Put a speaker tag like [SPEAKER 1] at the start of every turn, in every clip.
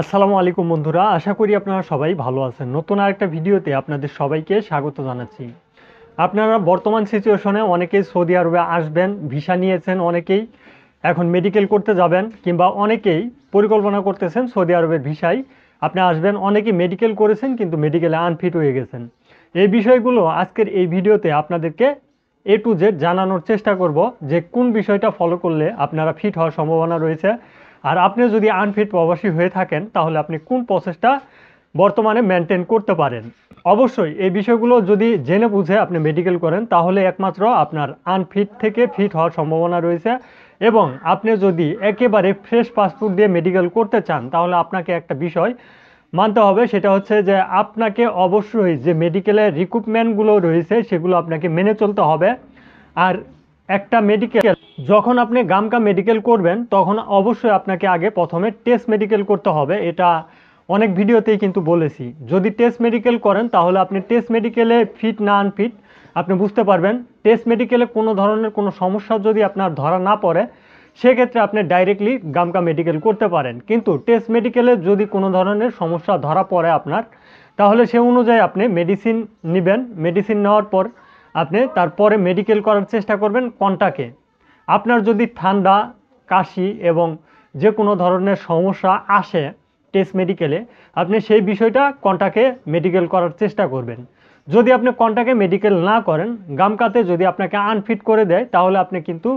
[SPEAKER 1] আসসালামু আলাইকুম বন্ধুরা আশা করি আপনারা সবাই ভালো আছেন নতুন আরেকটা ভিডিওতে আপনাদের সবাইকে স্বাগত জানাচ্ছি আপনারা বর্তমান সিচুয়েশনে অনেকেই সৌদি আরবে আসবেন ভিসা নিয়েছেন অনেকেই এখন মেডিকেল করতে যাবেন কিংবা অনেকেই পরিকল্পনা করতেছেন সৌদি আরবের ভিসায় আপনি আসবেন অনেকেই মেডিকেল করেছেন কিন্তু মেডিকেলে আনফিট হয়ে গেছেন এই বিষয়গুলো আজকের এই ভিডিওতে আপনাদেরকে এ টু জেড জানানোর চেষ্টা করব যে কোন বিষয়টা ফলো করলে আপনারা ফিট হওয়ার সম্ভাবনা রয়েছে আর আপনি যদি আনফিট প্রবাসী হয়ে থাকেন তাহলে আপনি কোন প্রসেসটা বর্তমানে মেনটেন করতে পারেন অবশ্যই এই বিষয়গুলো যদি জেনে বুঝে আপনি মেডিকেল করেন তাহলে একমাত্র আপনার আনফিট থেকে ফিট হওয়ার সম্ভাবনা রয়েছে এবং আপনি যদি একেবারে ফ্রেশ পাসপোর্ট দিয়ে মেডিকেল করতে চান তাহলে আপনাকে একটা বিষয় মানতে হবে সেটা হচ্ছে যে আপনাকে অবশ্যই যে মেডিকেলের রিক্রুটমেন্টগুলো রয়েছে সেগুলো আপনাকে মেনে চলতে হবে আর একটা মেডিকেল যখন আপনি গামকা মেডিকেল করবেন তখন অবশ্যই আপনাকে আগে প্রথমে টেস্ট মেডিকেল করতে হবে এটা অনেক ভিডিওতেই কিন্তু বলেছি যদি টেস্ট মেডিকেল করেন তাহলে আপনি টেস্ট মেডিকেলে ফিট না আনফিট আপনি বুঝতে পারবেন টেস্ট মেডিকেলে কোনো ধরনের কোনো সমস্যা যদি আপনার ধরা না পড়ে সেক্ষেত্রে আপনি ডাইরেক্টলি গামকা মেডিকেল করতে পারেন কিন্তু টেস্ট মেডিকেলে যদি কোনো ধরনের সমস্যা ধরা পড়ে আপনার তাহলে সে অনুযায়ী আপনি মেডিসিন নেবেন মেডিসিন নেওয়ার পর আপনি তারপরে মেডিকেল করার চেষ্টা করবেন কন্টাকে আপনার যদি ঠান্ডা কাশি এবং যে কোনো ধরনের সমস্যা আসে টেস্ট মেডিকেলে আপনি সেই বিষয়টা কন্টাকে মেডিকেল করার চেষ্টা করবেন যদি আপনি কন্টাকে মেডিকেল না করেন গামকাতে যদি আপনাকে আনফিট করে দেয় তাহলে আপনি কিন্তু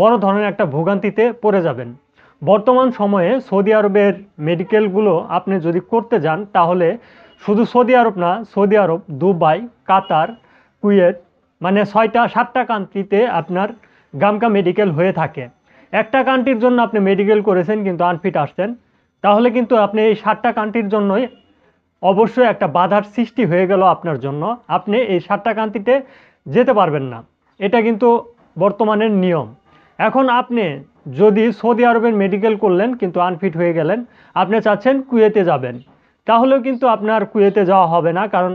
[SPEAKER 1] বড় ধরনের একটা ভোগান্তিতে পড়ে যাবেন বর্তমান সময়ে সৌদি আরবের মেডিকেলগুলো আপনি যদি করতে যান তাহলে শুধু সৌদি আরব না Saudi Arab Dubai Qatar Kuwait মানে ছয়টা সাতটা কান্ট্রিতে আপনার গামকা মেডিকেল হয়ে থাকে একটা কান্ট্রির জন্য আপনি মেডিকেল করেছেন কিন্তু আনফিট আসছেন তাহলে কিন্তু আপনি এই সাতটা কান্ট্রির জন্যই অবশ্যই একটা বাধার সৃষ্টি হয়ে গেল আপনার জন্য আপনি এই সাতটা কান্ট্রিতে যেতে পারবেন না এটা কিন্তু বর্তমানের নিয়ম এখন আপনি যদি সৌদি আরবের মেডিকেল করলেন কিন্তু আনফিট হয়ে গেলেন আপনি চাচ্ছেন কুয়েতে যাবেন তাহলেও কিন্তু আপনার কুয়েতে যাওয়া হবে না কারণ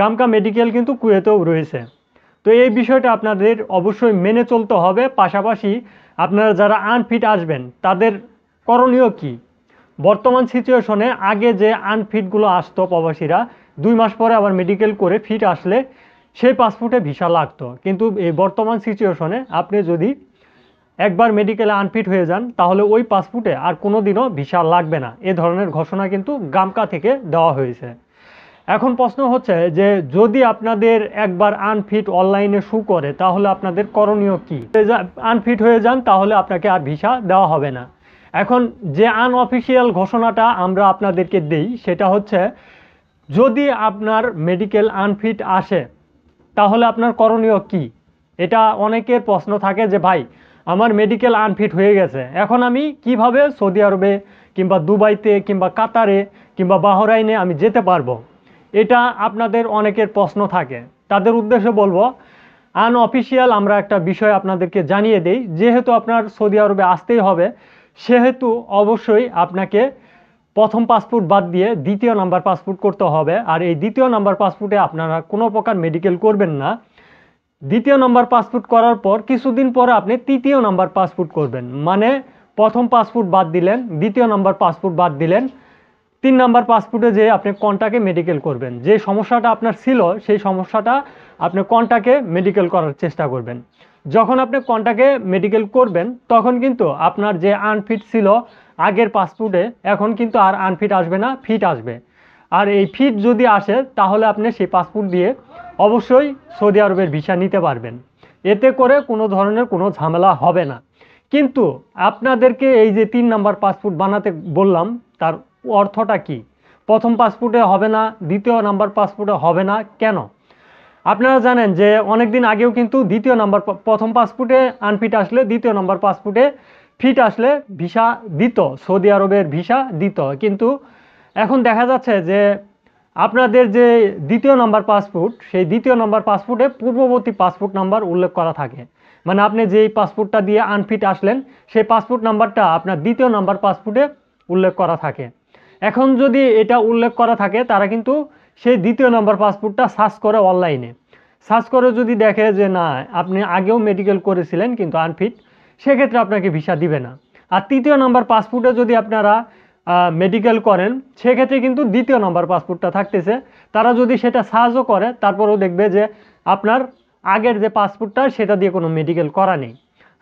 [SPEAKER 1] গামকা মেডিকেল কিন্তু কুয়েতেও রয়েছে তো এই বিষয়টা আপনাদের অবশ্যই মেনে চলতে হবে পাশাপাশি আপনারা যারা আনফিট আসবেন তাদের করণীয় কি বর্তমান সিচুয়েশনে আগে যে আনফিটগুলো আসতো প্রবাসীরা দুই মাস পরে আবার মেডিকেল করে ফিট আসলে সেই পাসপোর্টে ভিসা লাগতো কিন্তু এই বর্তমান সিচুয়েশনে আপনি যদি একবার মেডিকেলে আনফিট হয়ে যান তাহলে ওই পাসপোর্টে আর কোনো দিনও ভিসা লাগবে না এ ধরনের ঘোষণা কিন্তু গামকা থেকে দেওয়া হয়েছে এখন প্রশ্ন হচ্ছে যে যদি আপনাদের একবার আনফিট অনলাইনে শু করে তাহলে আপনাদের করণীয় কি আনফিট হয়ে যান তাহলে আপনাকে আর ভিসা দেওয়া হবে না এখন যে আনঅফিসিয়াল ঘোষণাটা আমরা আপনাদেরকে দিই সেটা হচ্ছে যদি আপনার মেডিকেল আনফিট আসে তাহলে আপনার করণীয় কি এটা অনেকের প্রশ্ন থাকে যে ভাই আমার মেডিকেল আনফিট হয়ে গেছে এখন আমি কিভাবে সৌদি আরবে কিংবা দুবাইতে কিংবা কাতারে কিংবা বাহরাইনে আমি যেতে পারবো এটা আপনাদের অনেকের প্রশ্ন থাকে তাদের উদ্দেশ্যে বলবো আনঅফিসিয়াল আমরা একটা বিষয় আপনাদেরকে জানিয়ে দেই যেহেতু আপনার সৌদি আরবে আসতেই হবে সেহেতু অবশ্যই আপনাকে প্রথম পাসপোর্ট বাদ দিয়ে দ্বিতীয় নাম্বার পাসপোর্ট করতে হবে আর এই দ্বিতীয় নাম্বার পাসপোর্টে আপনারা কোনো প্রকার মেডিকেল করবেন না দ্বিতীয় নাম্বার পাসপোর্ট করার পর কিছুদিন পরে আপনি তৃতীয় নাম্বার পাসপোর্ট করবেন মানে প্রথম পাসপোর্ট বাদ দিলেন দ্বিতীয় নাম্বার পাসপোর্ট বাদ দিলেন তিন নাম্বার পাসপোর্টে যে আপনি কন্টাকে মেডিকেল করবেন যে সমস্যাটা আপনার ছিল সেই সমস্যাটা আপনি কন্টাকে মেডিকেল করার চেষ্টা করবেন যখন আপনি কন্টাকে মেডিকেল করবেন তখন কিন্তু আপনার যে আনফিট ছিল আগের পাসপোর্টে এখন কিন্তু আর আনফিট আসবে না ফিট আসবে আর এই ফিট যদি আসে তাহলে আপনি সেই পাসপোর্ট দিয়ে অবশ্যই সৌদি আরবের ভিসা নিতে পারবেন এতে করে কোনো ধরনের কোনো ঝামেলা হবে না কিন্তু আপনাদেরকে এই যে তিন নাম্বার পাসপোর্ট বানাতে বললাম তার অর্থটা কি প্রথম পাসপোর্টে হবে না দ্বিতীয় নাম্বার পাসপোর্টে হবে না কেন আপনারা জানেন যে অনেক দিন আগেও কিন্তু দ্বিতীয় নাম্বার প্রথম পাসপোর্টে আনফিট আসলে দ্বিতীয় নাম্বার পাসপোর্টে ফিট আসলে ভিসা দিত সৌদি আরবের ভিসা দিত কিন্তু এখন দেখা যাচ্ছে যে আপনাদের যে দ্বিতীয় নাম্বার পাসপোর্ট সেই দ্বিতীয় নাম্বার পাসপোর্টে পূর্ববর্তী পাসপোর্ট নাম্বার উল্লেখ করা থাকে মানে আপনি যেই পাসপোর্টটা দিয়ে আনফিট আসলেন সেই পাসপোর্ট নাম্বারটা আপনার দ্বিতীয় নাম্বার পাসপোর্টে উল্লেখ করা থাকে এখন যদি এটা উল্লেখ করা থাকে তারা কিন্তু সেই দ্বিতীয় নম্বর পাসপোর্টটা সার্চ করে অনলাইনে সার্চ করে যদি দেখে যে না আপনি আগেও মেডিকেল করেছিলেন কিন্তু আনফিট সেক্ষেত্রে আপনাকে ভিসা দিবে না আর তৃতীয় নম্বর পাসপোর্টে যদি আপনারা মেডিকেল করেন সেক্ষেত্রে কিন্তু দ্বিতীয় নম্বর পাসপোর্টটা থাকতেছে তারা যদি সেটা সাহায্য করে তারপরেও দেখবে যে আপনার আগের যে পাসপোর্টটা সেটা দিয়ে কোনো মেডিকেল করা নেই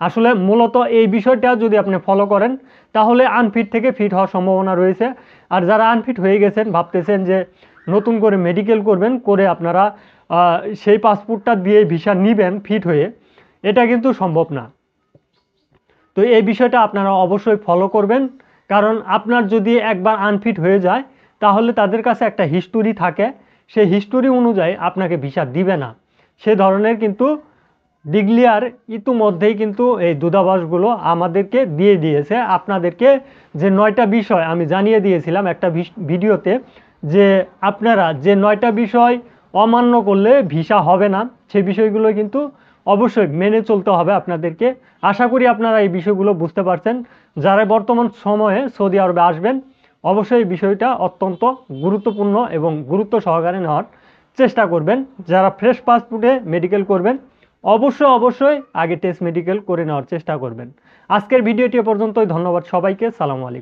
[SPEAKER 1] আসলে মূলত এই বিষয়টা যদি আপনি ফলো করেন তাহলে আনফিট থেকে ফিট হওয়ার সম্ভাবনা রয়েছে আর যারা আনফিট হয়ে গেছেন ভাবতেছেন যে নতুন করে মেডিকেল করবেন করে আপনারা সেই পাসপোর্টটা দিয়ে ভিসা নিবেন ফিট হয়ে এটা কিন্তু সম্ভব না তো এই বিষয়টা আপনারা অবশ্যই ফলো করবেন কারণ আপনার যদি একবার আনফিট হয়ে যায় তাহলে তাদের কাছে একটা হিস্টোরি থাকে সেই হিস্টোরি অনুযায়ী আপনাকে ভিসা দিবে না সে ধরনের কিন্তু ডিগলিয়ার ইতিমধ্যেই কিন্তু এই দূতাবাসগুলো আমাদেরকে দিয়ে দিয়েছে আপনাদেরকে যে নয়টা বিষয় আমি জানিয়ে দিয়েছিলাম একটা ভিডিওতে যে আপনারা যে নয়টা বিষয় অমান্য করলে ভিসা হবে না সেই বিষয়গুলো কিন্তু অবশ্যই মেনে চলতে হবে আপনাদেরকে আশা করি আপনারা এই বিষয়গুলো বুঝতে পারছেন যারা বর্তমান সময়ে সৌদি আরবে আসবেন অবশ্যই বিষয়টা অত্যন্ত গুরুত্বপূর্ণ এবং গুরুত্ব সহকারে নেওয়ার চেষ্টা করবেন যারা ফ্রেশ পাসপোর্টে মেডিকেল করবেন অবশ্য অবশ্যই আগে টেস্ট মেডিকেল করে নেওয়ার চেষ্টা করবেন আজকের ভিডিওটি পর্যন্তই ধন্যবাদ সবাইকে সালাম আলাইকুম